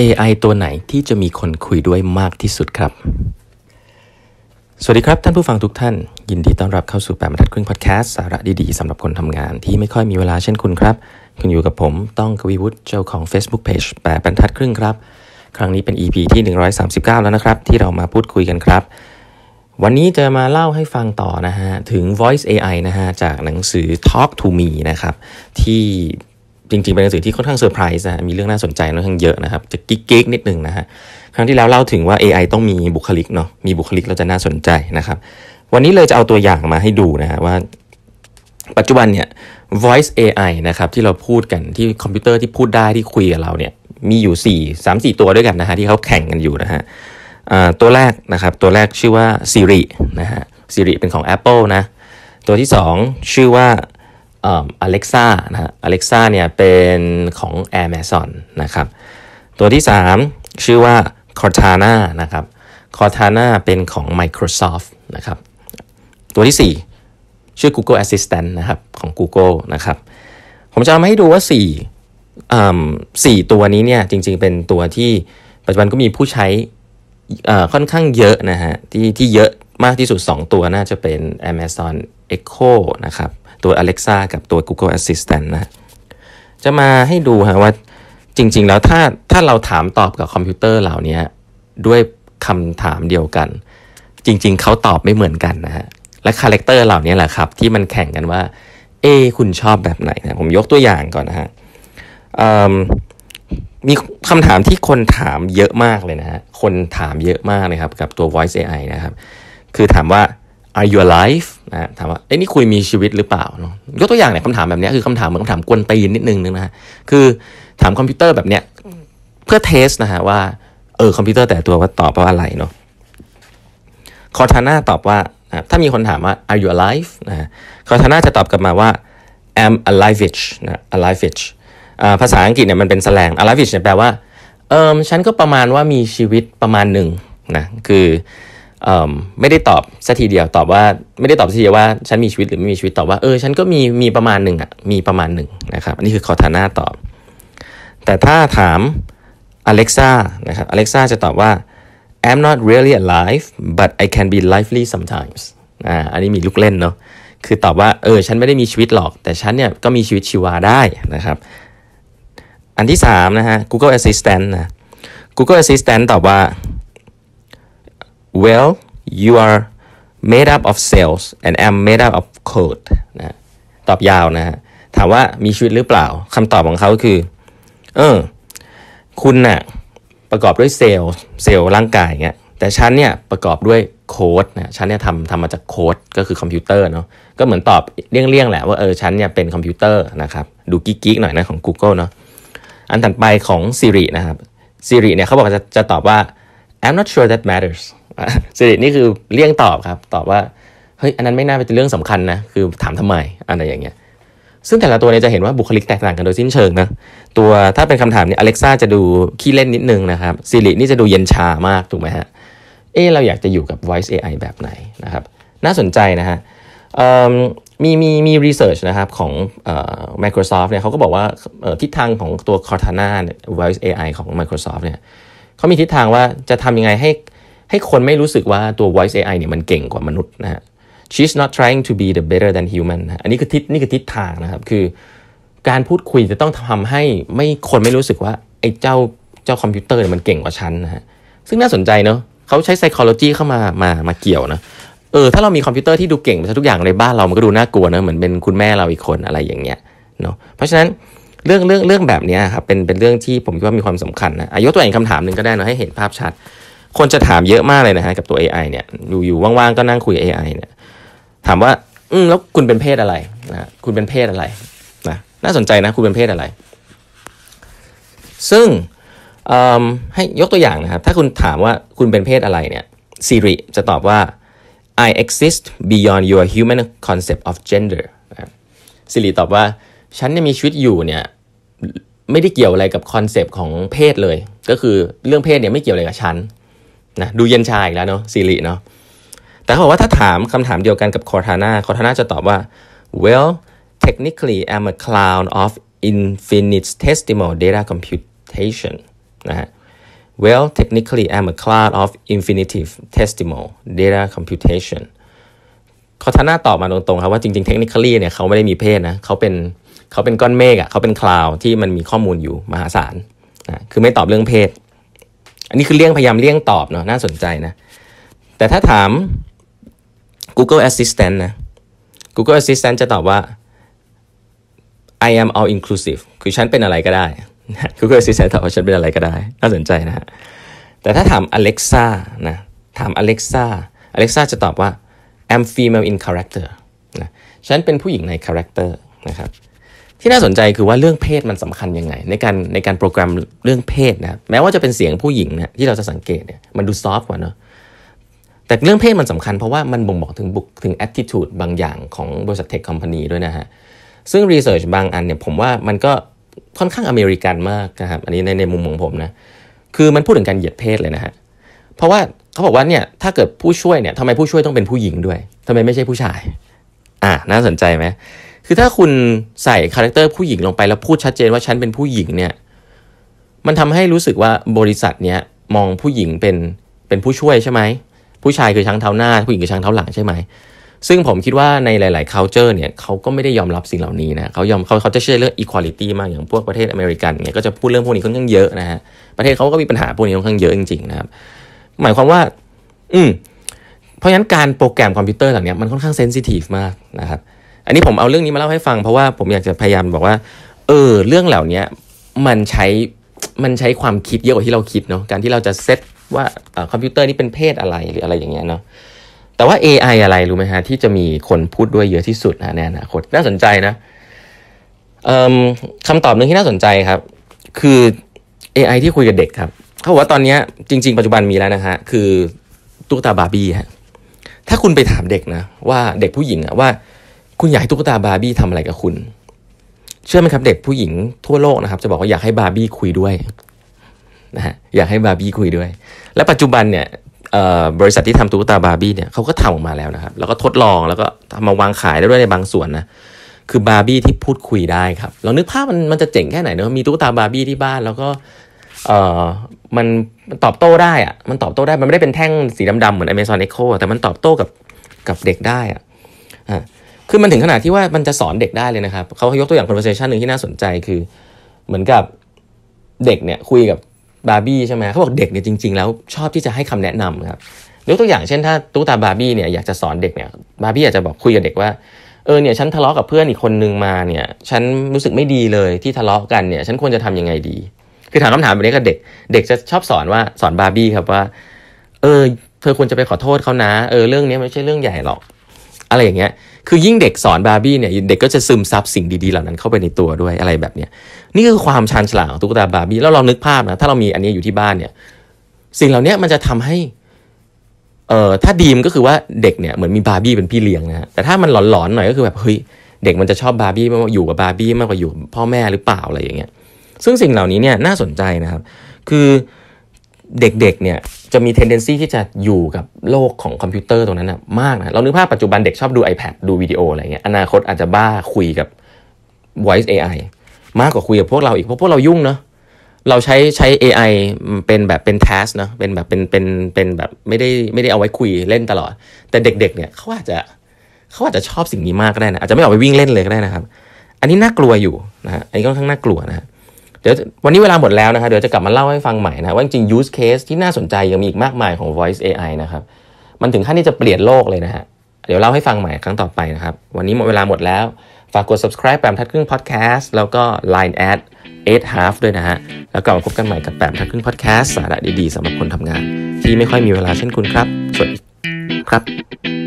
AI ตัวไหนที่จะมีคนคุยด้วยมากที่สุดครับ สวัสดีครับท่านผู้ฟังทุกท่าน ยินดีต้อนรับเข้าสู่แปดบรรทัดครึ่งพอดแคสต์ สาระดีๆสำหรับคนทำงานที่ไม่ค่อยมีเวลาเช่นคุณครับ คุณอยู่กับผมต้องกวีวุฒิเจ้าของ Facebook Page แปดบรรทัดครึ่งครับ ครั้งนี้เป็น EP ที่ 139 แล้วนะครับ ที่เรามาพูดคุยกันครับ วันนี้จะมาเล่าให้ฟังต่อนะฮะถึง Voice AI นะฮะจากหนังสือ Talk to Me นะครับที่จริงๆ เป็นหนังสือที่ค่อนข้างเซอร์ไพรส์นะมีเรื่องน่าสนใจค่อนข้างเยอะนะครับจะกิ๊กเกนิดนึงนะฮะครั้งที่แล้วเล่าถึงว่า AI ต้องมีบุคลิกเนาะมีบุคลิกเราจะน่าสนใจนะครับวันนี้เลยจะเอาตัวอย่างมาให้ดูนะฮะว่า ปัจจุบันเนี่ย voice AI นะครับที่เราพูดกันที่คอมพิวเตอร์ที่พูดได้ที่คุยกับเราเนี่ยมีอยู่4 3 4 ตัวด้วยกันนะฮะที่เขาแข่งกันอยู่นะฮะตัวแรกนะครับตัวแรกชื่อว่า Siri นะฮะ Siri เป็นของ Apple นะตัวที่2ชื่อว่าอเล็กซ่านะอเล็กซ่าเนี่ยเป็นของ Amazon นะครับ ตัวที่ 3 ชื่อว่า Cortana นะครับ Cortana เป็นของ Microsoft นะครับ ตัวที่ 4 ชื่อ Google Assistant นะครับของ Google นะครับ ผมจะเอามาให้ดูว่า4่ตัวนี้เนี่ยจริงๆ เป็นตัวที่ปัจจุบันก็มีผู้ใช้ค่อนข้างเยอะนะฮะที่ที่เยอะมากที่สุด 2 ตัวน่าจะเป็น Amazon Echo นะครับตัว Alexa กับตัว Google Assistant นะจะมาให้ดูฮะว่าจริงๆ แล้วถ้าถ้าเราถามตอบกับคอมพิวเตอร์เหล่านี้ด้วยคำถามเดียวกัน จริง ๆ เขาตอบไม่เหมือนกันนะฮะ และคาแรคเตอร์เหล่านี้แหละครับ ที่มันแข่งกันว่า เอคุณชอบแบบไหนนะผมยกตัวอย่างก่อนนะฮะมีคำถามที่คนถามเยอะมากเลยนะฮะ คนถามเยอะมากเลยครับกับตัว voice AI นะครับ คือถามว่า are you alive นะถามว่าเอ้นี่คุยมีชีวิตหรือเปล่าเนาะยกตัวอย่างเนี่ยคำถามแบบนี้คือคำถามเหมือนคำถามกวนตีนนิดนึงนึงนะฮะคือถามคอมพิวเตอร์แบบเนี้ยเพื่อเทสนะฮะว่าเออคอมพิวเตอร์แต่ตัวว่าตอบว่าอะไรเนาะคอร์ทาน่าตอบว่าถ้ามีคนถามว่า are you alive นะคอร์ทาน่าจะตอบกลับมาว่า i m alive-ish นะ alive-ish ภาษาอังกฤษเนี่ยมันเป็นแสลง alive-ish เนี่ยแปลว่าเออฉันก็ประมาณว่ามีชีวิตประมาณหนึ่งนะคือไม่ได้ตอบสัทีเดียวตอบว่าไม่ได้ตอบสัทีเดียวว่าฉันมีชีวิตหรือไม่มีชีวิตตอบว่าเออฉันก็มีมีประมาณหนึ่งอ่ะมีประมาณหนึ่งนะครับอันนี้คือคอทาน่าตอบ แต่ถ้าถาม Alexa นะครับ Alexa จะตอบว่า I'm not really alive but I can be lively sometimes อ่าอันนี้มีลูกเล่นเนาะคือตอบว่าเออฉันไม่ได้มีชีวิตหรอก แต่ฉันเนี่ยก็มีชีวิตชีวาได้นะครับอันที่ 3 นะฮะ Google Assistant นะ Google Assistant ตอบว่า well you are made up of cells and am made up of code นะตอบยาวนะฮะถามว่ามีชีวิตหรือเปล่า คำตอบของเขาคือเออคุณนะ่ะประกอบด้วยเซลล์เซลล์ร่างกายเงี้ย แต่ฉันเนี่ยประกอบด้วยโค้ดนะ ฉันเนี่ยทำทำมาจากโค้ด ก็คือคอมพิวเตอร์เนาะ ก็เหมือนตอบเลี่ยงๆแหละว่าเออฉันเนี่ยเป็นคอมพิวเตอร์นะครับ ดูกิ๊กๆหน่อยนะของ Google เนาะ อันถัดไปของ Siri นะครับ Siri เนี่ยเขาบอกจะจะตอบว่า I'm not sure that matters สิรินี่คือเลี่ยงตอบครับตอบว่าเฮ้ยอันนั้นไม่น่าเป็นเรื่องสำคัญนะ คือถามทำไมอะไรอย่างเงี้ยซึ่งแต่ละตัวเนี่ยจะเห็นว่าบุคลิกแตกต่างกันโดยสิ้นเชิงนะตัวถ้าเป็นคำถามเนี่ยอเล็กซ่าจะดูขี้เล่นนิดนึงนะครับสิรินี่จะดูเย็นชามาก ถูกไหมฮะเออเราอยากจะอยู่กับ Voice AI แบบไหนนะครับน่าสนใจนะฮะมีมีมีรีเสิร์ชนะครับของอ Microsoft เนี่ยเขาก็บอกว่าทิศทางของตัว Cortana Voice AI ของ Microsoft เนี่ยเขามี ทิศทางว่าจะทำยังไง ให้ ให้คนไม่รู้สึกว่าตัว voice AI เนี่ย มันเก่งกว่ามนุษย์ นะฮะ she's not trying to be the better than human อันนี้คือทิศนี่คือทิศทางนะครับ คือ การพูดคุยจะต้องทำให้ ไม่ คนไม่รู้สึกว่า ไอ้ เจ้า เจ้าคอมพิวเตอร์ เนี่ย มันเก่ง กว่า ฉัน นะฮะ ซึ่งน่าสนใจ เนาะเขาใช้ psychology เข้ามา มา มา เกี่ยวนะเออ ถ้า เรา มีคอมพิวเตอร์ ที่ดู เก่ง ไปทุกอย่างในบ้าน เรา มัน ก็ ดู น่า กลัวนะเหมือนเป็นคุณแม่เราอีกคนอะไรอย่างเงี้ยเนาะเพราะฉะนั้นเรื่องเรื่องเรื่องแบบนี้ครับเป็นเป็นเรื่องที่ผมคิดว่ามีความสำคัญนะอายุตัวเองคำถามหนึ่งก็ได้นะให้เห็นภาพชัด คนจะถามเยอะมากเลยนะฮะกับตัว AI เนี่ยอยู่ๆว่างๆ ก็นั่งคุย AI เนี่ยถามว่าอืมแล้วคุณเป็นเพศอะไรนะคุณเป็นเพศอะไรนะน่าสนใจนะคุณเป็นเพศอะไร ซึ่งให้ยกตัวอย่างนะครับถ้าคุณถามว่าคุณเป็นเพศอะไรเนี่ย Siri จะตอบว่า I exist beyond your human concept of gender นะ Siri ตอบว่าฉันเนี่ยมีชีวิตอยู่เนี่ยไม่ได้เกี่ยวอะไรกับคอนเซปต์ของเพศเลย ก็คือเรื่องเพศเนี่ยไม่เกี่ยวอะไรกับฉันนะดูเย็นชายอีกแล้วเนาะซีรีเนาะแต่เขาบอกว่าถ้าถามคำถามเดียวกันกับคอร์ทาน่า คอร์ทาน่าจะตอบว่า well technically I'm a clown of infinite s e i m a l data computation นะ well technically I'm a cloud of infinitive d i m a l data computation คอร์ทาน่าตอบมาตรงๆครับว่าจริงๆ technically เนี่ยเขาไม่ได้มีเพศนะเขาเป็นเขาเป็นก้อนเมฆอ่ะ เขาเป็นคลาวที่มันมีข้อมูลอยู่ มหาศาลนะคือไม่ตอบเรื่องเพศ อันนี้คือเลี่ยงพยายามเลี่ยงตอบเนาะน่าสนใจนะ แต่ถ้าถาม Google Assistant นะ Google Assistant จะตอบว่า I am all inclusive คือฉันเป็นอะไรก็ได้ Google Assistant ตอบว่าฉันเป็นอะไรก็ได้ น่าสนใจนะฮะ แต่ถ้าถาม Alexa นะ ถาม Alexa Alexa จะตอบว่า I'm female in character นะ ฉันเป็นผู้หญิงใน character นะครับที่น่าสนใจคือว่าเรื่องเพศมันสำคัญยังไง ในการในการโปรแกรมเรื่องเพศนะแม้ว่าจะเป็นเสียงผู้หญิงนะที่เราจะสังเกตเนี่ยมันดูซอฟต์กว่าเนาะแต่เรื่องเพศมันสำคัญเพราะว่ามันบ่งบอกถึงบุคถึง attitude บางอย่างของบริษัทเทคคอมพานีด้วยนะฮะซึ่งรีเสิร์ชบางอันเนี่ยผมว่ามันก็ค่อนข้างอเมริกันมากนะครับอันนี้ในในมุมของผมนะคือมันพูดถึงการเหยียดเพศเลยนะฮะเพราะว่าเขาบอกว่าเนี่ยถ้าเกิดผู้ช่วยเนี่ยทำไมผู้ช่วยต้องเป็นผู้หญิงด้วย ทำไมไม่ใช่ผู้ชายอ่าน่าสนใจไหมคือถ้าคุณใส่คาแรคเตอร์ผู้หญิงลงไปแล้วพูดชัดเจนว่าฉันเป็นผู้หญิงเนี่ยมันทำให้รู้สึกว่าบริษัทเนี้ยมองผู้หญิงเป็นเป็นผู้ช่วยใช่ไหมผู้ชายคือช้างเท้าหน้าผู้หญิงคือช้างเท้าหลังใช่ไหม ซึ่งผมคิดว่าในหลายๆ culture เนี่ยเขาก็ไม่ได้ยอมรับสิ่งเหล่านี้นะเขายอมเขาเขาจะเชื่อเรื่อง equality มาก อย่างพวกประเทศอเมริกันเนี่ยก็จะพูดเรื่องพวกนี้ค่อนข้างเยอะนะฮะประเทศเขาก็มีปัญหาพวกนี้ค่อนข้างเยอะจริง ๆ นะครับหมายความว่าอืมเพราะฉะนั้นการโปรแกรมคอมพิวเตอร์เหล่านี้มันค่อนข้างเซนซิทีฟมากนะครับอันนี้ผมเอาเรื่องนี้มาเล่าให้ฟัง เพราะว่าผมอยากจะพยายามบอกว่า เออ เรื่องเหล่านี้มันใช้ มันใช้ความคิดเยอะกว่าที่เราคิดเนาะ การที่เราจะเซตว่าคอมพิวเตอร์นี่เป็นเพศอะไรหรืออะไรอย่างเงี้ยเนาะ แต่ว่า AI อะไรรู้ไหมฮะที่จะมีคนพูดด้วยเยอะที่สุดนะในอนาคตน่าสนใจนะคำตอบหนึ่งที่น่าสนใจครับคือ AI ที่คุยกับเด็กครับ เขาบอกว่าตอนนี้จริงๆ ปัจจุบันมีแล้วนะฮะคือตุ๊กตาบาร์บี้ฮะถ้าคุณไปถามเด็กนะ ว่าเด็กผู้หญิงอะว่าคุณอยากให้ตุ๊กตาบาร์บี้ทำอะไรกับคุณ เชื่อไหมครับเด็กผู้หญิงทั่วโลกนะครับ จะบอกว่าอยากให้บาร์บี้คุยด้วยนะฮะอยากให้บาร์บี้คุยด้วย และปัจจุบันเนี่ยบริษัทที่ทำตุ๊กตาบาร์บี้เนี่ยเขาก็ทำออกมาแล้วนะครับแล้วก็ทดลองแล้วก็ทำมาวางขายได้ด้วยในบางส่วนนะคือบาร์บี้ที่พูดคุยได้ครับเรานึกภาพมันมันจะเจ๋งแค่ไหนเนอะมีตุ๊กตาบาร์บี้ที่บ้าน แล้วก็เออมันมันตอบโต้ได้อะมันตอบโต้ได้มันไม่ได้เป็นแท่งสีดำๆเหมือนอเมซอนเอ็กโคแต่มันตอบโต้กับกับเด็กได้อะคือมันถึงขนาดที่ว่ามันจะสอนเด็กได้เลยนะครับเขายกตัวอย่าง conversation หนึ่งที่น่าสนใจคือเหมือนกับเด็กเนี่ยคุยกับบาร์บี้ใช่ไหมเขาบอกเด็กเนี่ยจริงๆ แล้วชอบที่จะให้คำแนะนำครับยกตัวอย่างเช่นถ้าตุ๊กตาบาร์บี้เนี่ยอยากจะสอนเด็กเนี่ยบาร์บี้อยากจะบอกคุยกับเด็กว่าเออเนี่ยฉันทะเลาะกับเพื่อนอีกคนนึงมาเนี่ยฉันรู้สึกไม่ดีเลยที่ทะเลาะกันเนี่ยฉันควรจะทํำยังไงดี คือถามคำถามแบบนี้กับเด็กเด็กจะชอบสอนว่าสอนบาร์บี้ครับว่าเออเธอควรจะไปขอโทษเขานะ เออเรื่องนี้ไม่ใช่เรื่องใหญ่หรอกอะไรอย่างเงี้ยคือยิ่งเด็กสอนบาร์บี้เนี่ยเด็กก็จะซึมซับสิ่งดีๆเหล่านั้นเข้าไปในตัวด้วยอะไรแบบเนี้ยนี่คือความชาญฉลาดของตุ๊กตาบาร์บี้แล้วเรานึกภาพนะถ้าเรามีอันนี้อยู่ที่บ้านเนี่ย สิ่งเหล่านี้มันจะทำให้เอ่อถ้าดีมก็คือว่าเด็กเนี่ยเหมือนมีบาร์บี้เป็นพี่เลี้ยงนะแต่ถ้ามันหลอนๆหน่อยก็คือแบบเฮ้ยเด็กมันจะชอบบาร์บี้มากกว่าอยู่กับบาร์บี้มากกว่าอยู่พ่อแม่หรือเปล่าอะไรอย่างเงี้ย ซึ่งสิ่งเหล่านี้เนี่ยน่าสนใจนะครับ คือเด็กๆเนี่ยจะมีเทนเดนซีที่จะอยู่กับโลกของคอมพิวเตอร์ตรงนั้นนะมากนะ เรานึกภาพปัจจุบันเด็กชอบดู iPad ดูวิดีโออะไรเงี้ยอนาคตอาจจะบ้าคุยกับ voice AI มากกว่าคุยกับพวกเราอีกเพราะพวกเรายุ่งเนาะเราใช้ใช้ AI เป็นแบบเป็น task นะเป็นแบบเป็นเป็นเป็นแบบไม่ได้ไม่ได้เอาไว้คุยเล่นตลอด แต่เด็กๆ เนี่ยเขาอาจจะเขาอาจจะชอบสิ่งนี้มากก็ได้นะอาจจะไม่ออกไปวิ่งเล่นเลยก็ได้นะครับ อันนี้น่ากลัวอยู่นะฮะอันนี้ก็ค่อนข้างน่ากลัวนะฮะเดี๋ยววันนี้เวลาหมดแล้วนะครับเดี๋ยวจะกลับมาเล่าให้ฟังใหม่นะว่าจริง use case ที่น่าสนใจ ยังมีอีกมากมายของ voice AI นะครับมันถึงขั้นที่จะเปลี่ยนโลกเลยนะฮะเดี๋ยวเล่าให้ฟังใหม่ครั้งต่อไปนะครับ วันนี้หมดเวลาหมดแล้ว ฝากกด subscribe แปมทัดครึ่ง podcast แล้วก็ line at 8 half ด้วยนะฮะแล้วกลับมาพบกันใหม่กับแปมทัดครึ่ง podcast สาระดีๆสำหรับคนทำงาน ที่ไม่ค่อยมีเวลาเช่นคุณครับสวัสดีครับ